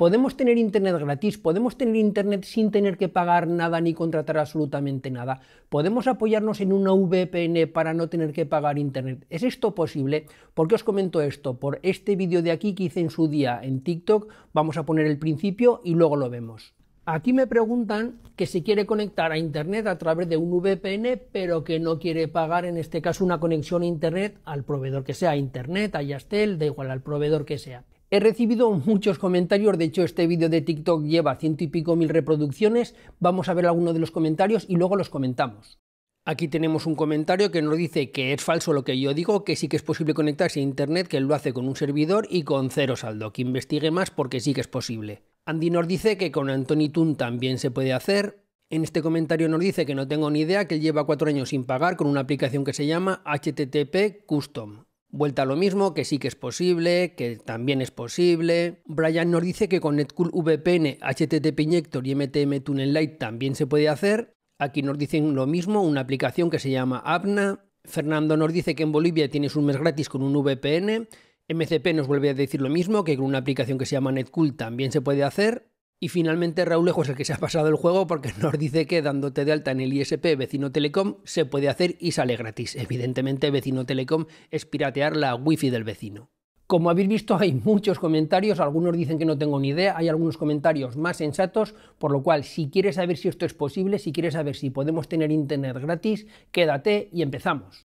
podemos tener Internet gratis, podemos tener Internet sin tener que pagar nada ni contratar absolutamente nada, podemos apoyarnos en una VPN para no tener que pagar Internet. ¿Es esto posible? ¿Por qué os comento esto? Por este vídeo de aquí que hice en su día en TikTok, vamos a poner el principio y luego lo vemos. Aquí me preguntan que si quiere conectar a Internet a través de un VPN, pero que no quiere pagar, en este caso, una conexión a Internet al proveedor que sea, Internet, a Yastel, da igual al proveedor que sea. He recibido muchos comentarios, de hecho este vídeo de TikTok lleva ciento y pico mil reproducciones, vamos a ver alguno de los comentarios y luego los comentamos. Aquí tenemos un comentario que nos dice que es falso lo que yo digo, que sí que es posible conectarse a internet, que él lo hace con un servidor y con cero saldo, que investigue más porque sí que es posible. Andy nos dice que con Anthony Toon también se puede hacer. En este comentario nos dice que no tengo ni idea, que él lleva cuatro años sin pagar con una aplicación que se llama HTTP Custom. Vuelta a lo mismo, que sí que es posible, que también es posible. Brian nos dice que con Netcool VPN, HTTP Injector y MTM Tunnel Lite también se puede hacer. Aquí nos dicen lo mismo, una aplicación que se llama Apna. Fernando nos dice que en Bolivia tienes un mes gratis con un VPN. MCP nos vuelve a decir lo mismo, que con una aplicación que se llama Netcool también se puede hacer. Y finalmente Raúl es el que se ha pasado el juego porque nos dice que dándote de alta en el ISP Vecino Telecom se puede hacer y sale gratis. Evidentemente Vecino Telecom es piratear la wifi del vecino. Como habéis visto hay muchos comentarios, algunos dicen que no tengo ni idea, hay algunos comentarios más sensatos, por lo cual si quieres saber si esto es posible, si quieres saber si podemos tener internet gratis, quédate y empezamos.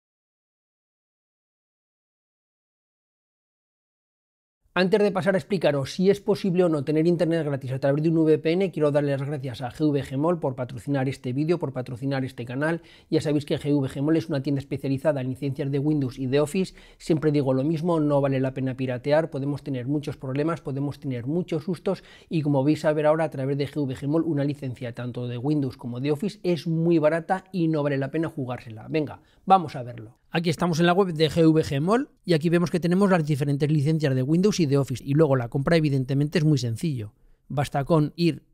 Antes de pasar a explicaros si es posible o no tener internet gratis a través de un VPN, quiero darle las gracias a GVGMOL por patrocinar este vídeo, por patrocinar este canal. Ya sabéis que GVGMOL es una tienda especializada en licencias de Windows y de Office. Siempre digo lo mismo, no vale la pena piratear, podemos tener muchos problemas, podemos tener muchos sustos y como vais a ver ahora a través de GVGMOL una licencia tanto de Windows como de Office es muy barata y no vale la pena jugársela. Venga, vamos a verlo. Aquí estamos en la web de GVG y aquí vemos que tenemos las diferentes licencias de Windows y de Office y luego la compra evidentemente es muy sencillo. Basta con ir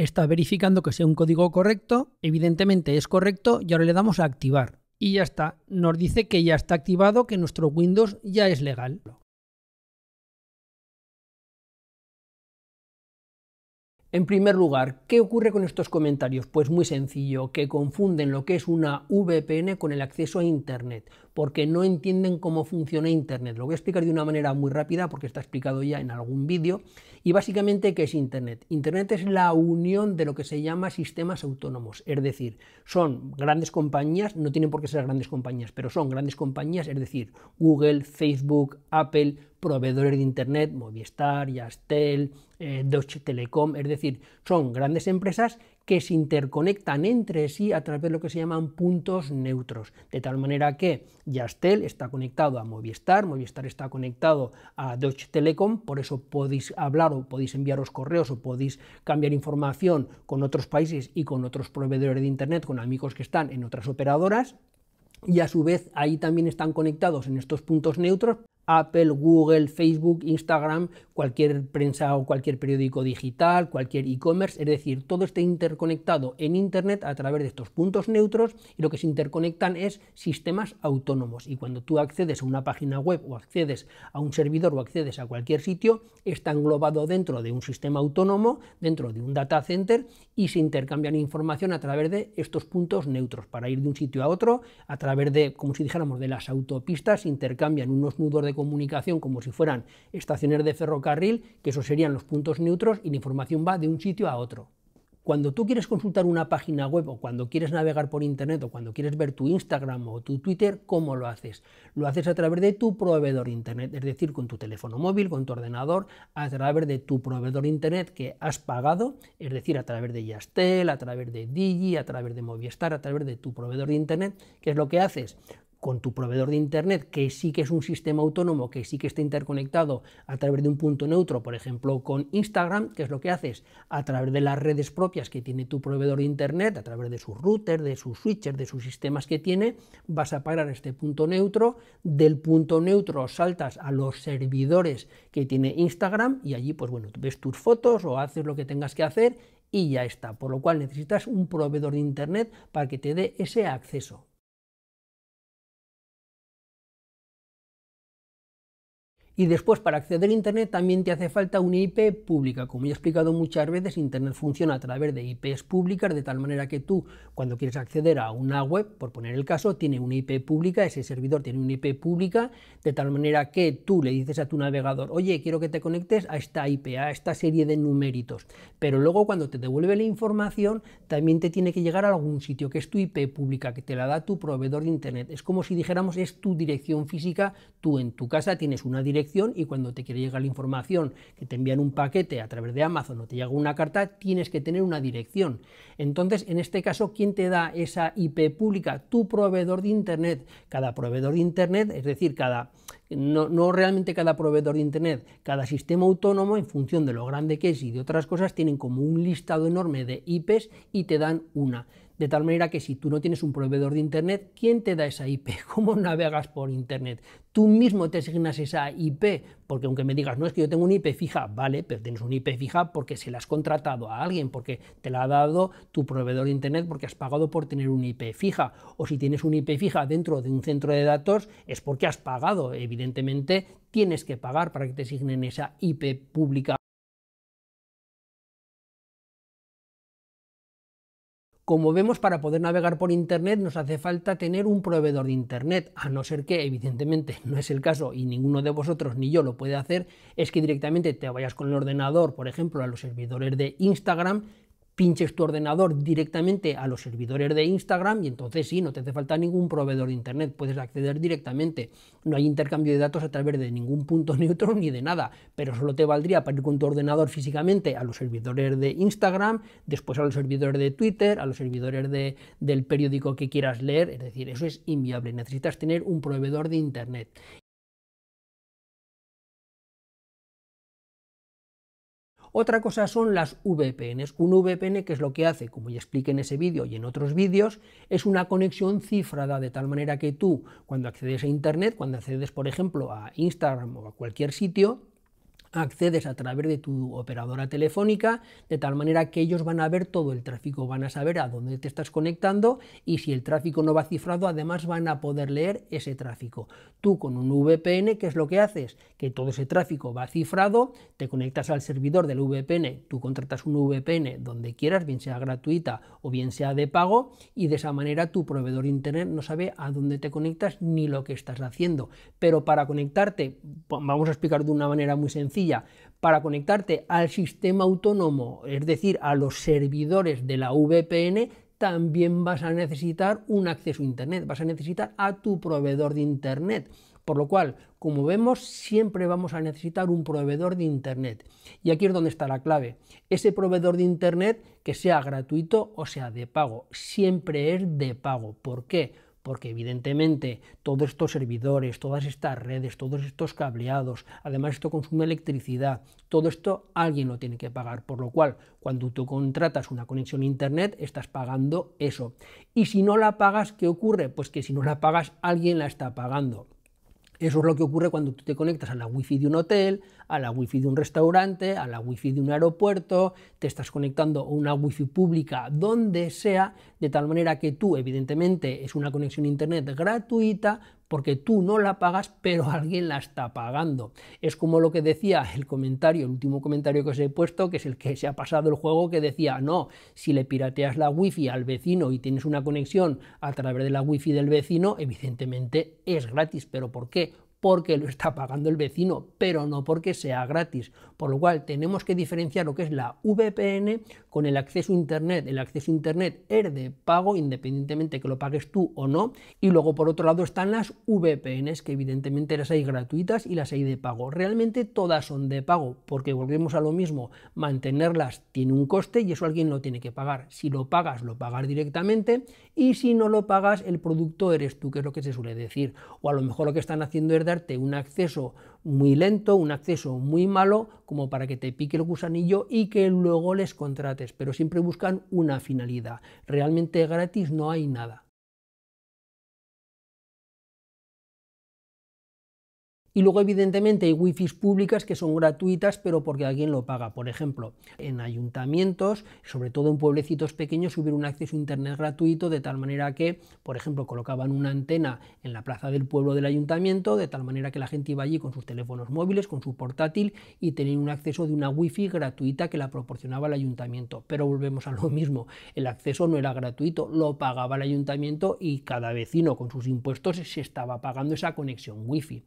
Está verificando que sea un código correcto, evidentemente es correcto y ahora le damos a activar. Y ya está, nos dice que ya está activado, que nuestro Windows ya es legal. En primer lugar, ¿qué ocurre con estos comentarios? Pues muy sencillo, que confunden lo que es una VPN con el acceso a Internet, porque no entienden cómo funciona Internet. Lo voy a explicar de una manera muy rápida porque está explicado ya en algún vídeo. Y básicamente, ¿qué es Internet? Internet es la unión de lo que se llama sistemas autónomos, es decir, son grandes compañías, no tienen por qué ser grandes compañías, pero son grandes compañías, es decir, Google, Facebook, Apple, proveedores de Internet, Movistar, Yastel, eh, Deutsche es decir, son grandes empresas que se interconectan entre sí a través de lo que se llaman puntos neutros, de tal manera que Yastel está conectado a Movistar, Movistar está conectado a Deutsche telecom, por eso podéis hablar o podéis enviaros correos o podéis cambiar información con otros países y con otros proveedores de Internet, con amigos que están en otras operadoras, y a su vez ahí también están conectados en estos puntos neutros Apple, Google, Facebook, Instagram, cualquier prensa o cualquier periódico digital, cualquier e-commerce, es decir, todo está interconectado en Internet a través de estos puntos neutros y lo que se interconectan es sistemas autónomos y cuando tú accedes a una página web o accedes a un servidor o accedes a cualquier sitio, está englobado dentro de un sistema autónomo, dentro de un data center y se intercambian información a través de estos puntos neutros para ir de un sitio a otro, a través de, como si dijéramos, de las autopistas, intercambian unos nudos de comunicación como si fueran estaciones de ferrocarril, que esos serían los puntos neutros y la información va de un sitio a otro. Cuando tú quieres consultar una página web o cuando quieres navegar por internet o cuando quieres ver tu Instagram o tu Twitter, ¿cómo lo haces? Lo haces a través de tu proveedor internet, es decir, con tu teléfono móvil, con tu ordenador, a través de tu proveedor internet que has pagado, es decir, a través de Yastel, a través de Digi, a través de Movistar, a través de tu proveedor de internet, ¿qué es lo que haces? con tu proveedor de Internet, que sí que es un sistema autónomo, que sí que está interconectado a través de un punto neutro, por ejemplo, con Instagram, que es lo que haces a través de las redes propias que tiene tu proveedor de Internet, a través de sus routers, de sus switches, de sus sistemas que tiene, vas a parar este punto neutro, del punto neutro saltas a los servidores que tiene Instagram y allí, pues bueno, ves tus fotos o haces lo que tengas que hacer y ya está. Por lo cual necesitas un proveedor de Internet para que te dé ese acceso. Y después, para acceder a Internet, también te hace falta una IP pública. Como ya he explicado muchas veces, Internet funciona a través de IPs públicas, de tal manera que tú, cuando quieres acceder a una web, por poner el caso, tiene una IP pública, ese servidor tiene una IP pública, de tal manera que tú le dices a tu navegador, oye, quiero que te conectes a esta IP, a esta serie de numéritos Pero luego, cuando te devuelve la información, también te tiene que llegar a algún sitio, que es tu IP pública, que te la da tu proveedor de Internet. Es como si dijéramos, es tu dirección física, tú en tu casa tienes una dirección y cuando te quiere llegar la información, que te envían un paquete a través de Amazon o te llega una carta, tienes que tener una dirección. Entonces, en este caso, ¿quién te da esa IP pública? Tu proveedor de Internet. Cada proveedor de Internet, es decir, cada... No, no realmente cada proveedor de Internet, cada sistema autónomo, en función de lo grande que es y de otras cosas, tienen como un listado enorme de IPs y te dan una de tal manera que si tú no tienes un proveedor de Internet, ¿quién te da esa IP? ¿Cómo navegas por Internet? Tú mismo te asignas esa IP, porque aunque me digas, no es que yo tengo una IP fija, vale, pero tienes una IP fija porque se la has contratado a alguien, porque te la ha dado tu proveedor de Internet, porque has pagado por tener una IP fija. O si tienes una IP fija dentro de un centro de datos, es porque has pagado. Evidentemente, tienes que pagar para que te asignen esa IP pública Como vemos, para poder navegar por Internet nos hace falta tener un proveedor de Internet, a no ser que, evidentemente, no es el caso y ninguno de vosotros ni yo lo puede hacer, es que directamente te vayas con el ordenador, por ejemplo, a los servidores de Instagram pinches tu ordenador directamente a los servidores de Instagram y entonces sí, no te hace falta ningún proveedor de Internet, puedes acceder directamente. No hay intercambio de datos a través de ningún punto neutro ni de nada, pero solo te valdría para con tu ordenador físicamente a los servidores de Instagram, después a los servidores de Twitter, a los servidores de, del periódico que quieras leer, es decir, eso es inviable, necesitas tener un proveedor de Internet. Otra cosa son las VPNs. Un VPN, que es lo que hace, como ya expliqué en ese vídeo y en otros vídeos, es una conexión cifrada, de tal manera que tú, cuando accedes a Internet, cuando accedes, por ejemplo, a Instagram o a cualquier sitio, accedes a través de tu operadora telefónica, de tal manera que ellos van a ver todo el tráfico, van a saber a dónde te estás conectando y si el tráfico no va cifrado, además van a poder leer ese tráfico. Tú con un VPN, ¿qué es lo que haces? Que todo ese tráfico va cifrado, te conectas al servidor del VPN, tú contratas un VPN donde quieras, bien sea gratuita o bien sea de pago, y de esa manera tu proveedor internet no sabe a dónde te conectas ni lo que estás haciendo. Pero para conectarte, vamos a explicar de una manera muy sencilla, para conectarte al sistema autónomo, es decir, a los servidores de la VPN, también vas a necesitar un acceso a Internet, vas a necesitar a tu proveedor de Internet. Por lo cual, como vemos, siempre vamos a necesitar un proveedor de Internet. Y aquí es donde está la clave. Ese proveedor de Internet, que sea gratuito o sea de pago, siempre es de pago. ¿Por qué? porque evidentemente todos estos servidores, todas estas redes, todos estos cableados, además esto consume electricidad, todo esto alguien lo tiene que pagar, por lo cual cuando tú contratas una conexión a Internet estás pagando eso. Y si no la pagas, ¿qué ocurre? Pues que si no la pagas alguien la está pagando. Eso es lo que ocurre cuando tú te conectas a la wifi de un hotel, a la wifi de un restaurante, a la wifi de un aeropuerto, te estás conectando a una wifi pública donde sea, de tal manera que tú, evidentemente, es una conexión a internet gratuita, porque tú no la pagas, pero alguien la está pagando. Es como lo que decía el comentario, el último comentario que os he puesto, que es el que se ha pasado el juego, que decía, no, si le pirateas la wifi al vecino y tienes una conexión a través de la wifi del vecino, evidentemente es gratis, pero ¿por qué? porque lo está pagando el vecino, pero no porque sea gratis. Por lo cual tenemos que diferenciar lo que es la VPN con el acceso a Internet. El acceso a Internet es de pago, independientemente que lo pagues tú o no. Y luego por otro lado están las VPNs, que evidentemente las hay gratuitas y las hay de pago. Realmente todas son de pago, porque volvemos a lo mismo, mantenerlas tiene un coste y eso alguien lo tiene que pagar. Si lo pagas, lo pagas directamente y si no lo pagas, el producto eres tú, que es lo que se suele decir. O a lo mejor lo que están haciendo es un acceso muy lento, un acceso muy malo, como para que te pique el gusanillo y que luego les contrates, pero siempre buscan una finalidad. Realmente gratis no hay nada. Y luego, evidentemente, hay wifi públicas que son gratuitas, pero porque alguien lo paga. Por ejemplo, en ayuntamientos, sobre todo en pueblecitos pequeños, hubiera un acceso a Internet gratuito, de tal manera que, por ejemplo, colocaban una antena en la plaza del pueblo del ayuntamiento, de tal manera que la gente iba allí con sus teléfonos móviles, con su portátil y tenían un acceso de una wifi gratuita que la proporcionaba el ayuntamiento. Pero volvemos a lo mismo, el acceso no era gratuito, lo pagaba el ayuntamiento y cada vecino con sus impuestos se estaba pagando esa conexión wifi.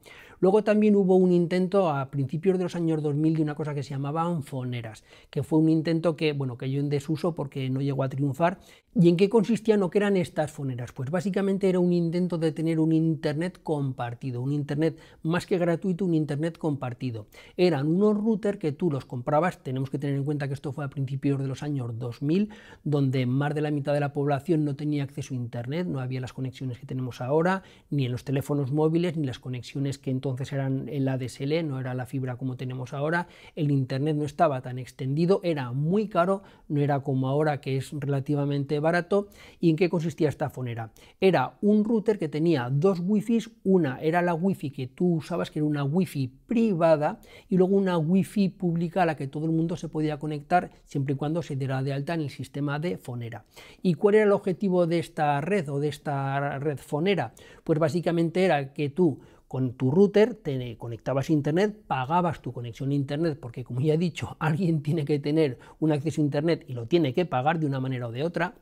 Luego también hubo un intento a principios de los años 2000 de una cosa que se llamaba foneras, que fue un intento que, bueno, cayó en desuso porque no llegó a triunfar, ¿Y en qué consistían o qué eran estas foneras? Pues básicamente era un intento de tener un Internet compartido, un Internet más que gratuito, un Internet compartido. Eran unos routers que tú los comprabas, tenemos que tener en cuenta que esto fue a principios de los años 2000, donde más de la mitad de la población no tenía acceso a Internet, no había las conexiones que tenemos ahora, ni en los teléfonos móviles, ni las conexiones que entonces eran el ADSL, no era la fibra como tenemos ahora, el Internet no estaba tan extendido, era muy caro, no era como ahora que es relativamente barato. ¿Y en qué consistía esta fonera? Era un router que tenía dos wifi una era la wifi que tú usabas, que era una wifi privada, y luego una wifi pública a la que todo el mundo se podía conectar siempre y cuando se diera de alta en el sistema de fonera. ¿Y cuál era el objetivo de esta red o de esta red fonera? Pues básicamente era que tú con tu router te conectabas a internet, pagabas tu conexión a internet, porque como ya he dicho, alguien tiene que tener un acceso a internet y lo tiene que pagar de una manera o de otra,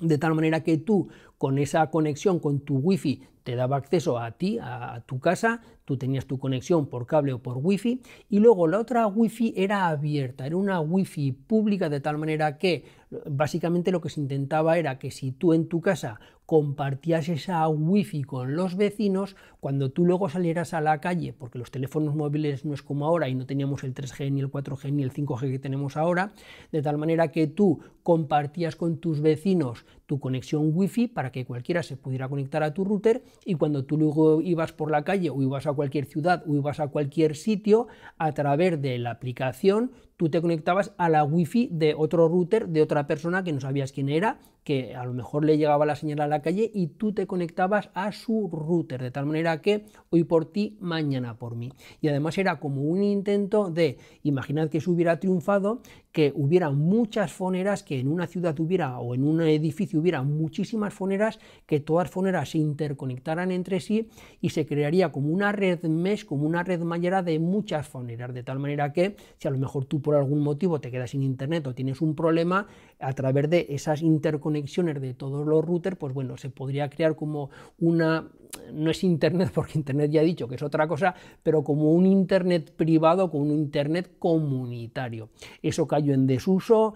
de tal manera que tú con esa conexión con tu wifi te daba acceso a ti, a, tu casa, tú tenías tu conexión por cable o por wifi y luego la otra wifi era abierta, era una wifi pública de tal manera que Básicamente lo que se intentaba era que si tú en tu casa compartías esa wifi con los vecinos, cuando tú luego salieras a la calle, porque los teléfonos móviles no es como ahora y no teníamos el 3G ni el 4G ni el 5G que tenemos ahora, de tal manera que tú compartías con tus vecinos tu conexión wifi para que cualquiera se pudiera conectar a tu router y cuando tú luego ibas por la calle o ibas a cualquier ciudad o ibas a cualquier sitio, a través de la aplicación tú te conectabas a la wifi de otro router de otra persona que no sabías quién era que a lo mejor le llegaba la señal a la calle y tú te conectabas a su router, de tal manera que hoy por ti, mañana por mí. Y además era como un intento de, imaginad que eso hubiera triunfado, que hubiera muchas foneras, que en una ciudad hubiera o en un edificio hubiera muchísimas foneras, que todas foneras se interconectaran entre sí y se crearía como una red mesh, como una red mallera de muchas foneras, de tal manera que si a lo mejor tú por algún motivo te quedas sin internet o tienes un problema, a través de esas interconexiones, de todos los routers, pues bueno, se podría crear como una, no es Internet, porque Internet ya he dicho que es otra cosa, pero como un Internet privado, con un Internet comunitario. Eso cayó en desuso,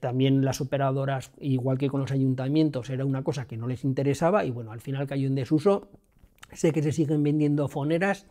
también las operadoras, igual que con los ayuntamientos, era una cosa que no les interesaba y bueno, al final cayó en desuso. Sé que se siguen vendiendo foneras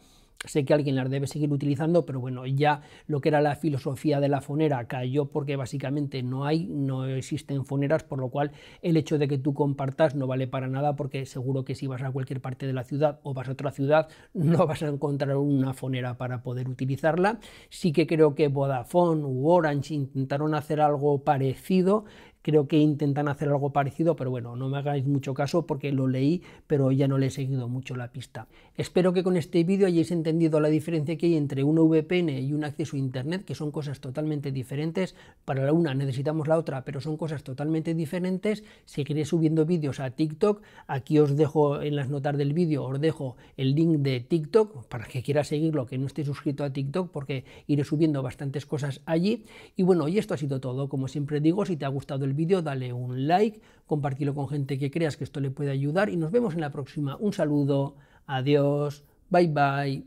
Sé que alguien las debe seguir utilizando, pero bueno, ya lo que era la filosofía de la fonera cayó porque básicamente no hay, no existen foneras, por lo cual el hecho de que tú compartas no vale para nada porque seguro que si vas a cualquier parte de la ciudad o vas a otra ciudad no vas a encontrar una fonera para poder utilizarla. Sí que creo que Vodafone u Orange intentaron hacer algo parecido, creo que intentan hacer algo parecido, pero bueno, no me hagáis mucho caso porque lo leí, pero ya no le he seguido mucho la pista. Espero que con este vídeo hayáis entendido la diferencia que hay entre un VPN y un acceso a Internet, que son cosas totalmente diferentes. Para la una necesitamos la otra, pero son cosas totalmente diferentes. Seguiré subiendo vídeos a TikTok. Aquí os dejo en las notas del vídeo, os dejo el link de TikTok para que quiera seguirlo, que no esté suscrito a TikTok, porque iré subiendo bastantes cosas allí. Y bueno, y esto ha sido todo. Como siempre digo, si te ha gustado el vídeo, dale un like, compartirlo con gente que creas que esto le puede ayudar y nos vemos en la próxima. Un saludo, adiós, bye bye.